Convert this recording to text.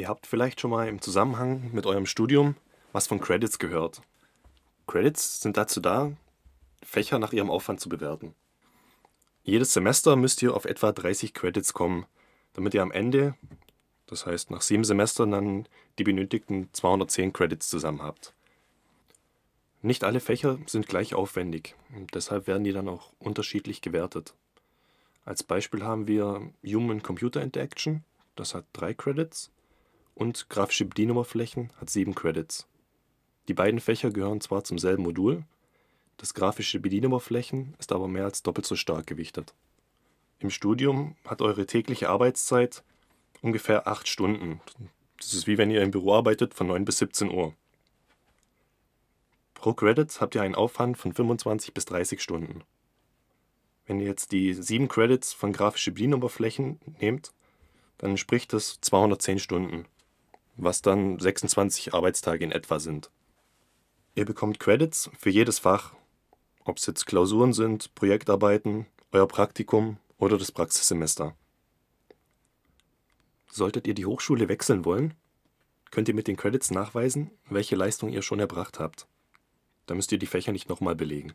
Ihr habt vielleicht schon mal im Zusammenhang mit eurem Studium was von Credits gehört. Credits sind dazu da, Fächer nach ihrem Aufwand zu bewerten. Jedes Semester müsst ihr auf etwa 30 Credits kommen, damit ihr am Ende, das heißt nach sieben Semestern, dann die benötigten 210 Credits zusammen habt. Nicht alle Fächer sind gleich aufwendig, deshalb werden die dann auch unterschiedlich gewertet. Als Beispiel haben wir Human-Computer Interaction, das hat drei Credits und grafische Bedienoberflächen hat sieben Credits. Die beiden Fächer gehören zwar zum selben Modul, das grafische Bedienoberflächen ist aber mehr als doppelt so stark gewichtet. Im Studium hat eure tägliche Arbeitszeit ungefähr acht Stunden. Das ist wie wenn ihr im Büro arbeitet von 9 bis 17 Uhr. Pro Credit habt ihr einen Aufwand von 25 bis 30 Stunden. Wenn ihr jetzt die sieben Credits von grafische Bedienoberflächen nehmt, dann entspricht das 210 Stunden was dann 26 Arbeitstage in etwa sind. Ihr bekommt Credits für jedes Fach, ob es jetzt Klausuren sind, Projektarbeiten, euer Praktikum oder das Praxissemester. Solltet ihr die Hochschule wechseln wollen, könnt ihr mit den Credits nachweisen, welche Leistung ihr schon erbracht habt. Da müsst ihr die Fächer nicht nochmal belegen.